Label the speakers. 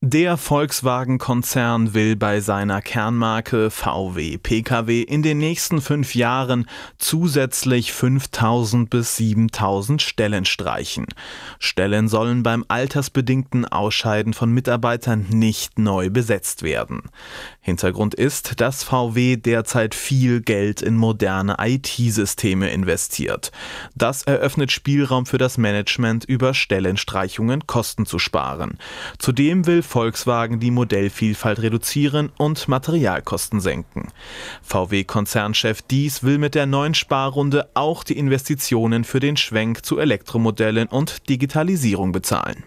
Speaker 1: Der Volkswagen-Konzern will bei seiner Kernmarke VW Pkw in den nächsten fünf Jahren zusätzlich 5000 bis 7000 Stellen streichen. Stellen sollen beim altersbedingten Ausscheiden von Mitarbeitern nicht neu besetzt werden. Hintergrund ist, dass VW derzeit viel Geld in moderne IT-Systeme investiert. Das eröffnet Spielraum für das Management, über Stellenstreichungen Kosten zu sparen. Zudem will Volkswagen die Modellvielfalt reduzieren und Materialkosten senken. VW-Konzernchef Dies will mit der neuen Sparrunde auch die Investitionen für den Schwenk zu Elektromodellen und Digitalisierung bezahlen.